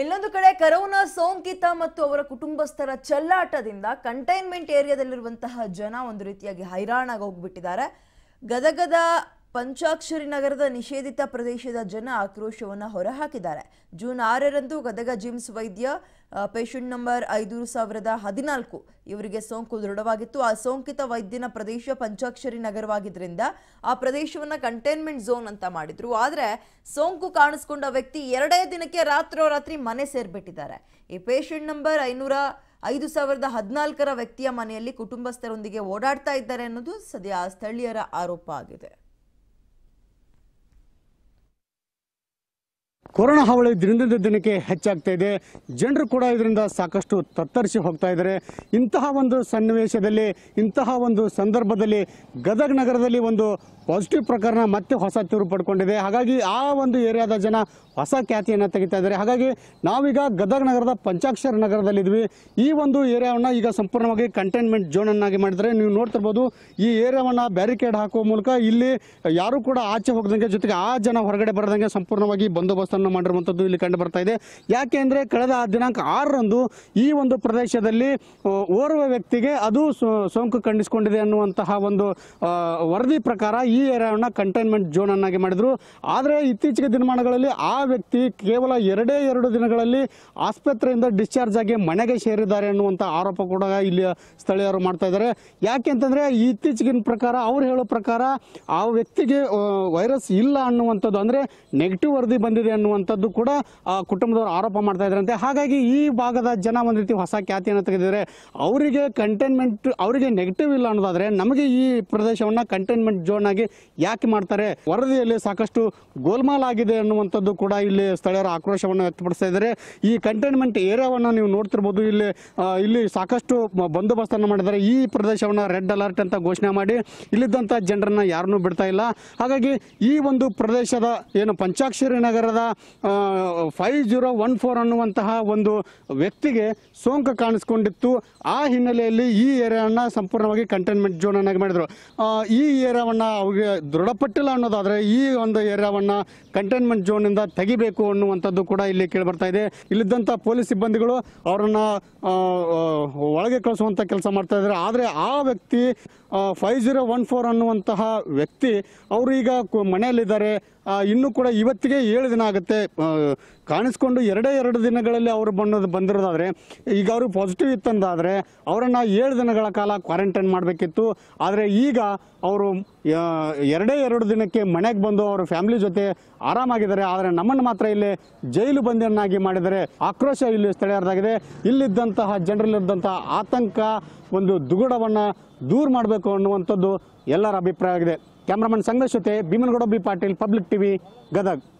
ಇಲ್ಲೊಂದು ಕಡೆ ಕರೋನಾ ಸೋಂಕಿತ ಮತ್ತು ಅವರ ಕುಟುಂಬಸ್ಥರ ಚಲ್ಲಾಟದಿಂದ ಕಂಟೈನ್ಮೆಂಟ್ ಏರಿಯಾದಲ್ಲಿರುವಂತಹ ಜನ ಒಂದು ರೀತಿಯಾಗಿ ಹೈರಾಣಾಗಿ ಹೋಗ್ಬಿಟ್ಟಿದ್ದಾರೆ ಗದಗದ ಪಂಚಾಕ್ಷರಿ ನಗರದ ನಿಷೇಧಿತ ಪ್ರದೇಶದ ಜನ ಆಕ್ರೋಶವನ್ನು ಹೊರಹಾಕಿದ್ದಾರೆ ಜೂನ್ ಆರರಂದು ಗದಗ ಜಿಮ್ಸ್ ವೈದ್ಯ ಪೇಷಂಟ್ ನಂಬರ್ ಐದು ಸಾವಿರದ ಹದಿನಾಲ್ಕು ಇವರಿಗೆ ಸೋಂಕು ದೃಢವಾಗಿತ್ತು ಆ ಸೋಂಕಿತ ವೈದ್ಯನ ಪ್ರದೇಶ ಪಂಚಾಕ್ಷರಿ ನಗರವಾಗಿದ್ದರಿಂದ ಆ ಪ್ರದೇಶವನ್ನು ಕಂಟೈನ್ಮೆಂಟ್ ಝೋನ್ ಅಂತ ಮಾಡಿದ್ರು ಆದರೆ ಸೋಂಕು ಕಾಣಿಸ್ಕೊಂಡ ವ್ಯಕ್ತಿ ಎರಡೇ ದಿನಕ್ಕೆ ರಾತ್ರೋರಾತ್ರಿ ಮನೆ ಸೇರಿಬಿಟ್ಟಿದ್ದಾರೆ ಈ ಪೇಷಂಟ್ ನಂಬರ್ ಐನೂರ ಐದು ಸಾವಿರದ ಹದಿನಾಲ್ಕರ ವ್ಯಕ್ತಿಯ ಮನೆಯಲ್ಲಿ ಕುಟುಂಬಸ್ಥರೊಂದಿಗೆ ಓಡಾಡ್ತಾ ಇದ್ದಾರೆ ಅನ್ನೋದು ಸದ್ಯ ಸ್ಥಳೀಯರ ಆರೋಪ ಆಗಿದೆ ಕೊರೋನಾ ಹಾವಳಿ ದಿನದಿಂದ ದಿನಕ್ಕೆ ಹೆಚ್ಚಾಗ್ತಾ ಇದೆ ಜನರು ಕೂಡ ಇದರಿಂದ ಸಾಕಷ್ಟು ತತ್ತರಿಸಿ ಹೋಗ್ತಾ ಇದ್ದಾರೆ ಇಂತಹ ಒಂದು ಸನ್ನಿವೇಶದಲ್ಲಿ ಇಂತಹ ಒಂದು ಸಂದರ್ಭದಲ್ಲಿ ಗದಗ ನಗರದಲ್ಲಿ ಒಂದು ಪಾಸಿಟಿವ್ ಪ್ರಕರಣ ಮತ್ತೆ ಹೊಸ ಚೂರು ಪಡ್ಕೊಂಡಿದೆ ಹಾಗಾಗಿ ಆ ಒಂದು ಏರಿಯಾದ ಜನ ಹೊಸ ಖ್ಯಾತಿಯನ್ನು ತೆಗಿತಾ ಇದ್ದಾರೆ ಹಾಗಾಗಿ ನಾವೀಗ ಗದಗ ನಗರದ ಪಂಚಾಕ್ಷರ ನಗರದಲ್ಲಿದ್ವಿ ಈ ಒಂದು ಏರಿಯಾವನ್ನು ಈಗ ಸಂಪೂರ್ಣವಾಗಿ ಕಂಟೈನ್ಮೆಂಟ್ ಝೋನನ್ನಾಗಿ ಮಾಡಿದರೆ ನೀವು ನೋಡ್ತಿರ್ಬೋದು ಈ ಏರಿಯಾವನ್ನು ಬ್ಯಾರಿಕೇಡ್ ಹಾಕುವ ಮೂಲಕ ಇಲ್ಲಿ ಯಾರೂ ಕೂಡ ಆಚೆ ಹೋಗದಂಗೆ ಜೊತೆಗೆ ಆ ಜನ ಹೊರಗಡೆ ಬರದಂಗೆ ಸಂಪೂರ್ಣವಾಗಿ ಬಂದೋಬಸ್ತನ್ನು ಮಾಡಿರುವಂಥದ್ದು ಇಲ್ಲಿ ಕಂಡು ಬರ್ತಾ ಇದೆ ಯಾಕೆ ಅಂದರೆ ಕಳೆದ ದಿನಾಂಕ ಆರರಂದು ಈ ಒಂದು ಪ್ರದೇಶದಲ್ಲಿ ಓರ್ವ ವ್ಯಕ್ತಿಗೆ ಅದು ಸೋಂಕು ಖಂಡಿಸಿಕೊಂಡಿದೆ ಅನ್ನುವಂತಹ ಒಂದು ವರದಿ ಪ್ರಕಾರ ಈ ಈ ಏರಿಯಾವನ್ನು ಕಂಟೈನ್ಮೆಂಟ್ ಝೋನ್ ಅನ್ನಾಗಿ ಮಾಡಿದರು ಆದರೆ ಇತ್ತೀಚೆಗೆ ದಿನಮಾನಗಳಲ್ಲಿ ಆ ವ್ಯಕ್ತಿ ಕೇವಲ ಎರಡೇ ಎರಡು ದಿನಗಳಲ್ಲಿ ಆಸ್ಪತ್ರೆಯಿಂದ ಡಿಸ್ಚಾರ್ಜ್ ಆಗಿ ಮನೆಗೆ ಸೇರಿದ್ದಾರೆ ಅನ್ನುವಂಥ ಆರೋಪ ಕೂಡ ಇಲ್ಲಿ ಸ್ಥಳೀಯರು ಮಾಡ್ತಾ ಇದ್ದಾರೆ ಯಾಕೆ ಅಂತಂದರೆ ಇತ್ತೀಚೆಗಿನ ಪ್ರಕಾರ ಅವ್ರು ಹೇಳೋ ಪ್ರಕಾರ ಆ ವ್ಯಕ್ತಿಗೆ ವೈರಸ್ ಇಲ್ಲ ಅನ್ನುವಂಥದ್ದು ಅಂದರೆ ನೆಗೆಟಿವ್ ವರದಿ ಬಂದಿದೆ ಅನ್ನುವಂಥದ್ದು ಕೂಡ ಆ ಕುಟುಂಬದವರು ಆರೋಪ ಮಾಡ್ತಾ ಇದ್ರಂತೆ ಹಾಗಾಗಿ ಈ ಭಾಗದ ಜನ ಒಂದು ರೀತಿ ಹೊಸ ಖ್ಯಾತಿಯನ್ನು ತೆಗೆದಿದ್ದಾರೆ ಅವರಿಗೆ ಕಂಟೈನ್ಮೆಂಟ್ ಅವರಿಗೆ ನೆಗೆಟಿವ್ ಇಲ್ಲ ಅನ್ನೋದಾದ್ರೆ ನಮಗೆ ಈ ಪ್ರದೇಶವನ್ನು ಕಂಟೈನ್ಮೆಂಟ್ ಝೋನ್ ಆಗಿ ಯಾಕೆ ಮಾಡ್ತಾರೆ ವರದಿಯಲ್ಲಿ ಸಾಕಷ್ಟು ಗೋಲ್ಮಾಲ್ ಆಗಿದೆ ಅನ್ನುವಂಥದ್ದು ಕೂಡ ಇಲ್ಲಿ ಸ್ಥಳೀಯರ ಆಕ್ರೋಶವನ್ನು ವ್ಯಕ್ತಪಡಿಸ್ತಾ ಇದ್ದಾರೆ ಈ ಕಂಟೈನ್ಮೆಂಟ್ ಏರಿಯಾವನ್ನು ನೀವು ನೋಡ್ತಿರ್ಬೋದು ಇಲ್ಲಿ ಇಲ್ಲಿ ಸಾಕಷ್ಟು ಬಂದೋಬಸ್ತನ್ನು ಮಾಡಿದ್ದಾರೆ ಈ ಪ್ರದೇಶವನ್ನು ರೆಡ್ ಅಲರ್ಟ್ ಅಂತ ಘೋಷಣೆ ಮಾಡಿ ಇಲ್ಲಿದ್ದಂಥ ಜನರನ್ನು ಯಾರನ್ನು ಬಿಡ್ತಾ ಇಲ್ಲ ಹಾಗಾಗಿ ಈ ಒಂದು ಪ್ರದೇಶದ ಏನು ಪಂಚಾಕ್ಷರಿ ನಗರದ ಫೈವ್ ಜೀರೋ ಒನ್ ಫೋರ್ ಅನ್ನುವಂತಹ ಒಂದು ವ್ಯಕ್ತಿಗೆ ಸೋಂಕು ಕಾಣಿಸ್ಕೊಂಡಿತ್ತು ಆ ಹಿನ್ನೆಲೆಯಲ್ಲಿ ಈ ಏರಿಯಾವನ್ನು ಸಂಪೂರ್ಣವಾಗಿ ಕಂಟೈನ್ಮೆಂಟ್ ಝೋನ್ ಮಾಡಿದರು ಈ ಏರಿಯಾವನ್ನು ಅವ್ರಿಗೆ ದೃಢಪಟ್ಟಿಲ್ಲ ಅನ್ನೋದಾದರೆ ಈ ಒಂದು ಏರಿಯಾವನ್ನು ಕಂಟೈನ್ಮೆಂಟ್ ಝೋನಿಂದ ತೆಗಿಬೇಕು ಅನ್ನುವಂಥದ್ದು ಕೂಡ ಇಲ್ಲಿ ಕೇಳಿಬರ್ತಾ ಇದೆ ಇಲ್ಲಿದ್ದಂಥ ಪೊಲೀಸ್ ಸಿಬ್ಬಂದಿಗಳು ಅವರನ್ನು ಒಳಗೆ ಕಳಿಸುವಂಥ ಕೆಲಸ ಮಾಡ್ತಾ ಇದ್ದಾರೆ ಆದರೆ ಆ ವ್ಯಕ್ತಿ ಫೈವ್ ಜೀರೋ ಒನ್ ಫೋರ್ ಅನ್ನುವಂತಹ ವ್ಯಕ್ತಿ ಅವರು ಈಗ ಮನೆಯಲ್ಲಿದ್ದಾರೆ ಇನ್ನೂ ಕೂಡ ಇವತ್ತಿಗೆ ಏಳು ದಿನ ಆಗುತ್ತೆ ಕಾಣಿಸ್ಕೊಂಡು ಎರಡೇ ಎರಡು ದಿನಗಳಲ್ಲಿ ಅವರು ಬಂದು ಬಂದಿರೋದಾದರೆ ಈಗ ಅವರು ಪಾಸಿಟಿವ್ ಇತ್ತಂದಾದರೆ ಅವರನ್ನು ಏಳು ದಿನಗಳ ಕಾಲ ಕ್ವಾರಂಟೈನ್ ಮಾಡಬೇಕಿತ್ತು ಆದರೆ ಈಗ ಅವರು ಎರಡೇ ಎರಡು ದಿನಕ್ಕೆ ಮನೆಗೆ ಬಂದು ಅವರು ಫ್ಯಾಮಿಲಿ ಜೊತೆ ಆರಾಮಾಗಿದ್ದಾರೆ ಆದರೆ ನಮ್ಮನ್ನು ಮಾತ್ರ ಇಲ್ಲಿ ಜೈಲು ಬಂದಿಯನ್ನಾಗಿ ಮಾಡಿದರೆ ಆಕ್ರೋಶ ಇಲ್ಲಿ ಸ್ಥಳೀಯರದಾಗಿದೆ ಇಲ್ಲಿದ್ದಂತಹ ಜನರಲ್ಲಿದ್ದಂತಹ ಆತಂಕ ಒಂದು ದುಗುಡವನ್ನು ದೂರ ಮಾಡಬೇಕು ಅನ್ನುವಂಥದ್ದು ಎಲ್ಲರ ಅಭಿಪ್ರಾಯ ಆಗಿದೆ ಕ್ಯಾಮ್ರಾಮನ್ ಜೊತೆ Bhimanagouda B Patil Public TV Gadag